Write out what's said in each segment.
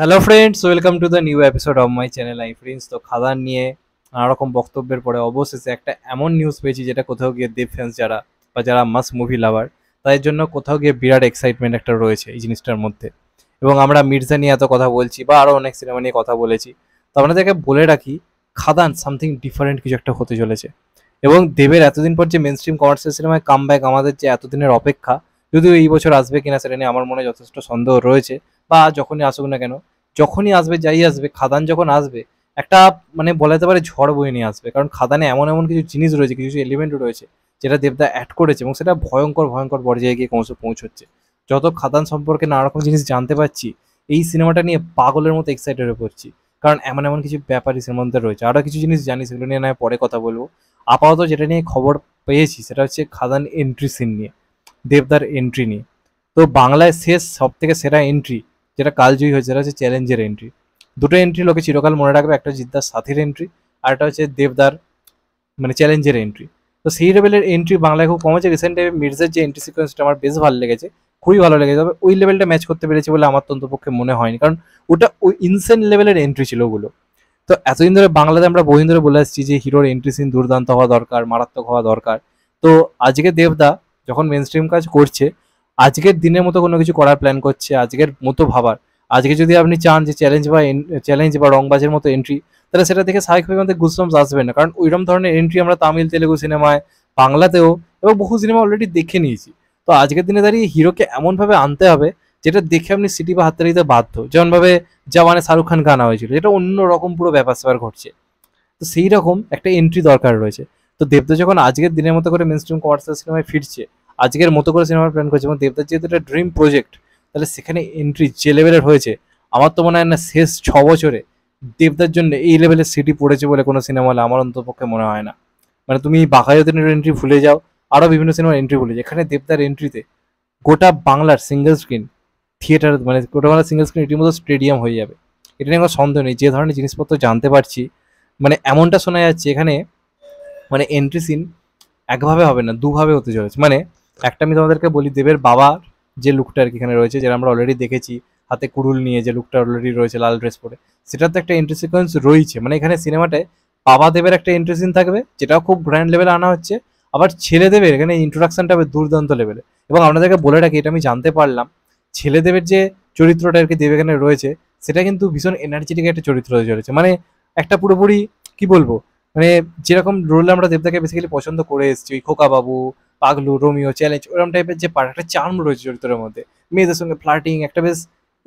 hello friends welcome to the new episode of my channel I friends তো খাদান নিয়ে নানারকম বক্তব্যের পরে অবশেষে একটা এমন নিউজ পেয়েছি যেটা কোথাও গিয়ে দেব ফ্যান্স যারা বা যারা মাস মুভি লাভার তাদের জন্য কোথাও গিয়ে বিরাট এক্সাইটমেন্ট একটা রয়েছে এই জিনিসটার মধ্যে এবং আমরা মির্জা নিয়ে এত কথা বলছি বা আরও অনেক সিনেমা নিয়ে কথা বলেছি তো আপনাদেরকে বলে রাখি খাদান সামথিং ডিফারেন্ট কিছু একটা হতে চলেছে এবং দেবের এতদিন পর যে মেন স্ট্রিম কমার্শিয়াল সিনেমায় কাম ব্যাক আমাদের যে এতদিনের অপেক্ষা যদিও এই বছর আসবে কিনা সেটা নিয়ে আমার মনে যথেষ্ট সন্দেহ রয়েছে বা যখনই আসুক না কেন যখনই আসবে যাই আসবে খাদান যখন আসবে একটা মানে বলা যেতে পারে ঝড় বয়ে নিয়ে আসবে কারণ খাদানে এমন এমন কিছু জিনিস রয়েছে কিছু এলিমেন্ট রয়েছে যেটা দেবদা অ্যাড করেছে এবং সেটা ভয়ঙ্কর ভয়ঙ্কর পর্যায়ে গিয়ে ক্রমশ পৌঁছচ্ছে যত খাদান সম্পর্কে নানা রকম জিনিস জানতে পারছি এই সিনেমাটা নিয়ে পাগলের মতো এক্সাইটেড হয়ে পড়ছি কারণ এমন এমন কিছু ব্যাপার এই সিনেমার মধ্যে রয়েছে আরও কিছু জিনিস জানি সেগুলো নিয়ে না পরে কথা বলবো আপাতত যেটা নিয়ে খবর পেয়েছি সেটা হচ্ছে খাদান এন্ট্রি সিন নিয়ে দেবদার এন্ট্রি নিয়ে তো বাংলায় শেষ সব থেকে সেরা এন্ট্রি যেটা কালজয়ী হয়েছে সেটা হচ্ছে চ্যালেঞ্জের এন্ট্রি দুটো এন্ট্রি লোকে চিরকাল মনে রাখবে একটা জিদ্দার সাথীর এন্ট্রি আর একটা হচ্ছে দেবদার মানে চ্যালেঞ্জের এন্ট্রি তো সেই লেভেলের এন্ট্রি বাংলায় খুব কম হয়েছে রিসেন্ট টাইমে মির্জের যে এন্ট্রি সিকোয়েন্সটা আমার বেশ ভালো লেগেছে খুবই ভালো লেগেছে তবে ওই লেভেলটা ম্যাচ করতে পেরেছে বলে আমার তন্ত পক্ষে মনে হয়নি কারণ ওটা ওই ইনসেন্ট লেভেলের এন্ট্রি ছিল ওগুলো তো এতদিন ধরে বাংলাতে আমরা বহুদিন ধরে বলে আসছি যে হিরোর এন্ট্রি সিন দুর্দান্ত হওয়া দরকার মারাত্মক হওয়া দরকার তো আজকে দেবদা যখন মেন স্ট্রিম কাজ করছে আজকের দিনের মতো কোনো কিছু করার প্ল্যান করছে আজকের মতো ভাবার আজকে যদি আপনি চান যে চ্যালেঞ্জ বা চ্যালেঞ্জ বা রংবাজের মতো এন্ট্রি তাহলে সেটা দেখে স্বাভাবিকভাবে আমাদের গুজরামস আসবে না কারণ ওইরকম ধরনের এন্ট্রি আমরা তামিল তেলেগু সিনেমায় বাংলাতেও এবং বহু সিনেমা অলরেডি দেখে নিয়েছি তো আজকের দিনে দাঁড়িয়ে হিরোকে এমনভাবে আনতে হবে যেটা দেখে আপনি সিটি বা হাততালিতে বাধ্য যেমনভাবে জাওয়ানে শাহরুখ খান গানা হয়েছিল যেটা অন্য রকম পুরো ব্যাপার স্যাপার ঘটছে তো সেই রকম একটা এন্ট্রি দরকার রয়েছে তো দেবদা যখন আজকের দিনের মতো করে মেন স্ট্রিম কমার্শিয়াল সিনেমায় ফিরছে আজকের মতো করে সিনেমার প্ল্যান করছে এবং দেবদার যেহেতু একটা ড্রিম প্রজেক্ট তাহলে সেখানে এন্ট্রি যে লেভেলের হয়েছে আমার তো মনে হয় না শেষ ছ বছরে দেবদার জন্য এই লেভেলের সিটি পড়েছে বলে কোনো সিনেমা হলে আমার অন্তপক্ষে মনে হয় না মানে তুমি বাঘায়তনের এন্ট্রি ভুলে যাও আরও বিভিন্ন সিনেমার এন্ট্রি ভুলে যাও এখানে দেবদার এন্ট্রিতে গোটা বাংলার সিঙ্গেল স্ক্রিন থিয়েটার মানে গোটা বাংলার সিঙ্গেল স্ক্রিন এটির মতো স্টেডিয়াম হয়ে যাবে এটা নিয়ে কোনো সন্দেহ নেই যে ধরনের জিনিসপত্র জানতে পারছি মানে এমনটা শোনা যাচ্ছে এখানে মানে এন্ট্রি সিন একভাবে হবে না দুভাবে হতে চলেছে মানে একটা আমি তোমাদেরকে বলি দেবের বাবা যে লুকটা আর কি এখানে রয়েছে যেটা আমরা অলরেডি দেখেছি হাতে কুড়ুল নিয়ে যে লুকটা অলরেডি রয়েছে লাল ড্রেস পরে সেটার তো একটা এন্ট্রি সিকোয়েন্স রয়েছে মানে এখানে সিনেমাটায় বাবা দেবের একটা এন্ট্রি সিন থাকবে যেটাও খুব গ্র্যান্ড লেভেলে আনা হচ্ছে আবার ছেলে দেবের এখানে ইন্ট্রোডাকশনটা হবে দুর্দান্ত লেভেলে এবং আপনাদেরকে বলে রাখি এটা আমি জানতে পারলাম ছেলে দেবের যে চরিত্রটা আর কি দেব এখানে রয়েছে সেটা কিন্তু ভীষণ এনার্জেটিক একটা চরিত্র হয়ে চলেছে মানে একটা পুরোপুরি কি বলবো মানে যেরকম রোল আমরা দেবদাকে বেসিক্যালি পছন্দ করে এসেছি খোকা বাবু পাগলু রোমিও চ্যালেঞ্জ ওরকম টাইপের যে পার্ট একটা চার্ম রয়েছে চরিত্রের মধ্যে মেয়েদের সঙ্গে ফ্লার্টিং একটা বেশ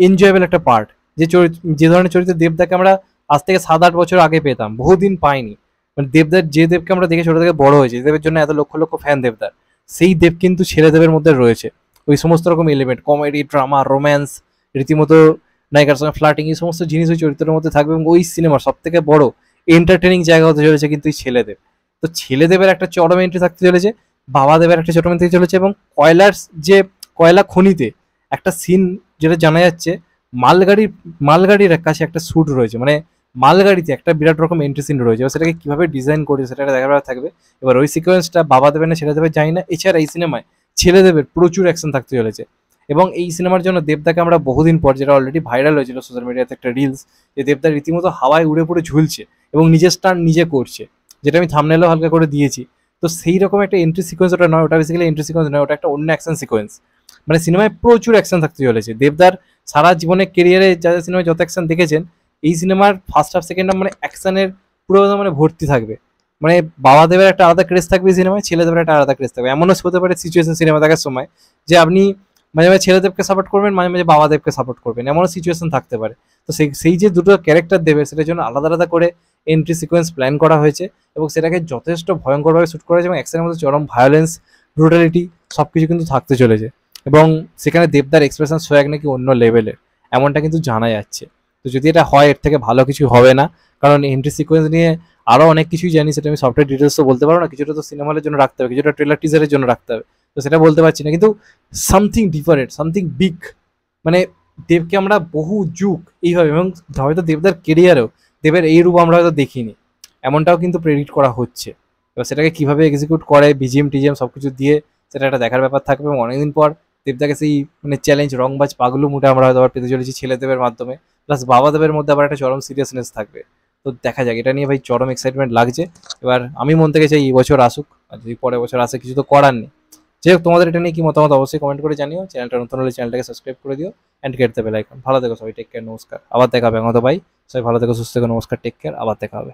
এনজয়েবল একটা পার্ট যে চরিত্র যে ধরনের চরিত্র দেবদাকে আমরা আজ থেকে সাত আট বছর আগে পেতাম বহুদিন পাইনি মানে দেবদার যে দেবকে আমরা দেখে ছোট থেকে বড় হয়েছে দেবের জন্য এত লক্ষ লক্ষ ফ্যান দেবদার সেই দেব কিন্তু ছেলে দেবের মধ্যে রয়েছে ওই সমস্ত রকম এলিমেন্ট কমেডি ড্রামা রোম্যান্স রীতিমতো নায়িকার সঙ্গে ফ্লাটিং এই সমস্ত জিনিস ওই চরিত্রের মধ্যে থাকবে এবং ওই সিনেমার সব থেকে বড় এন্টারটেনিং জায়গা হতে চলেছে কিন্তু ওই ছেলেদের তো ছেলেদেবের একটা চরম এন্ট্রি থাকতে চলেছে বাবা দেবের একটা ছোট মেয়ে থেকে চলেছে এবং কয়লার যে কয়লা খনিতে একটা সিন যেটা জানা যাচ্ছে মালগাড়ির মালগাড়ির কাছে একটা স্যুট রয়েছে মানে মালগাড়িতে একটা বিরাট রকম সিন রয়েছে এবার সেটাকে কীভাবে ডিজাইন করেছে সেটা দেখার থাকবে এবার ওই সিকোয়েন্সটা বাবা দেবের না ছেলে দেবে জানি না এছাড়া এই সিনেমায় ছেলে দেবের প্রচুর অ্যাকশন থাকতে চলেছে এবং এই সিনেমার জন্য দেবদাকে আমরা বহুদিন পর যেটা অলরেডি ভাইরাল হয়েছিল সোশ্যাল মিডিয়াতে একটা রিলস যে দেবদা রীতিমতো হাওয়ায় উড়ে পড়ে ঝুলছে এবং নিজের স্টান নিজে করছে যেটা আমি থামনেলও হালকা করে দিয়েছি তো সেই রকম একটা এন্ট্রি সিকোয়েন্স ওটা নয় ওটা বেসিক্যালি এন্ট্রি সিকোয়েন্স নয় ওটা একটা অন্য অ্যাকশন সিকোয়েন্স মানে সিনেমায় প্রচুর অ্যাকশন থাকতে চলেছে দেবদার সারা জীবনে কেরিয়ারে যা যা সিনেমায় যত অ্যাকশন দেখেছেন এই সিনেমার ফার্স্ট হাফ সেকেন্ড হাফ মানে অ্যাকশনের পুরো মানে ভর্তি থাকবে মানে বাবা দেবের একটা আলাদা ক্রেজ থাকবে সিনেমায় ছেলেদেবের একটা আলাদা ক্রেজ থাকবে এমনও হতে পারে সিচুয়েশন সিনেমা দেখার সময় যে আপনি মাঝে মাঝে ছেলেদেবকে সাপোর্ট করবেন মাঝে মাঝে বাবাদেবকে সাপোর্ট করবেন এমনও সিচুয়েশন থাকতে পারে তো সেই সেই যে দুটো ক্যারেক্টার দেবে সেটার জন্য আলাদা আলাদা করে এন্ট্রি সিকোয়েন্স প্ল্যান করা হয়েছে এবং সেটাকে যথেষ্ট ভয়ঙ্করভাবে শ্যুট হয়েছে এবং অ্যাকশনের মধ্যে চরম ভায়োলেন্স ব্রুটালিটি সব কিছু কিন্তু থাকতে চলেছে এবং সেখানে দেবদার এক্সপ্রেশন সোয়াগ নাকি অন্য লেভেলের এমনটা কিন্তু জানা যাচ্ছে তো যদি এটা হয় এর থেকে ভালো কিছু হবে না কারণ এন্ট্রি সিকোয়েন্স নিয়ে আরও অনেক কিছুই জানি সেটা আমি সফটওয়্যার ডিটেলসও বলতে পারবো না কিছুটা তো সিনেমার জন্য রাখতে হবে কিছুটা ট্রেলার টিজারের জন্য রাখতে হবে তো সেটা বলতে পারছি না কিন্তু সামথিং ডিফারেন্ট সামথিং বিগ মানে দেবকে আমরা বহু যুগ এইভাবে এবং হয়তো দেবদার কেরিয়ারেও দেবের এই রূপ আমরা হয়তো দেখিনি এমনটাও কিন্তু প্রেডিক্ট করা হচ্ছে এবার সেটাকে কীভাবে এক্সিকিউট করে বিজিএম টিজিএম সব কিছু দিয়ে সেটা একটা দেখার ব্যাপার থাকবে এবং অনেকদিন পর দেবদাকে সেই মানে চ্যালেঞ্জ রংবাজ পাগলু মুটে আমরা হয়তো আবার পেতে চলেছি ছেলেদেবের মাধ্যমে প্লাস বাবাদেবের মধ্যে আবার একটা চরম সিরিয়াসনেস থাকবে তো দেখা যাক এটা নিয়ে ভাই চরম এক্সাইটমেন্ট লাগছে এবার আমি মন থেকে চাই এই বছর আসুক আর যদি পরের বছর আসে কিছু তো করার নেই যাই হোক তোমাদের এটা নিয়ে কি মতামত অবশ্যই কমেন্ট করে জানিও চ্যানেলটা নতুন হলে চ্যানেলটাকে সাবস্ক্রাইব করে দিও and get the bell icon ভালো থেকো সবাই টেক কেয়ার নমস্কার আবার দেখাবে আমাদের ভাই সবাই ভালো থেকো সুস্থ থেকো নমস্কার টেক কেয়ার আবার দেখা হবে